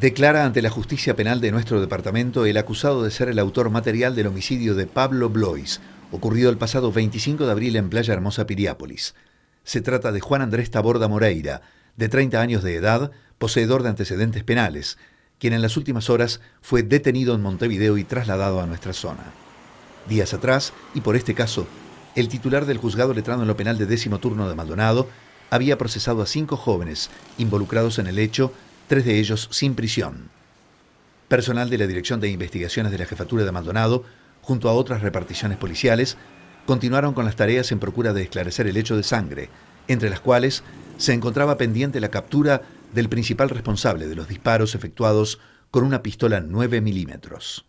Declara ante la justicia penal de nuestro departamento el acusado de ser el autor material del homicidio de Pablo Blois, ocurrido el pasado 25 de abril en Playa Hermosa Piriápolis. Se trata de Juan Andrés Taborda Moreira, de 30 años de edad, poseedor de antecedentes penales, quien en las últimas horas fue detenido en Montevideo y trasladado a nuestra zona. Días atrás, y por este caso, el titular del juzgado letrado en lo penal de décimo turno de Maldonado había procesado a cinco jóvenes involucrados en el hecho tres de ellos sin prisión. Personal de la Dirección de Investigaciones de la Jefatura de Maldonado, junto a otras reparticiones policiales, continuaron con las tareas en procura de esclarecer el hecho de sangre, entre las cuales se encontraba pendiente la captura del principal responsable de los disparos efectuados con una pistola 9 milímetros.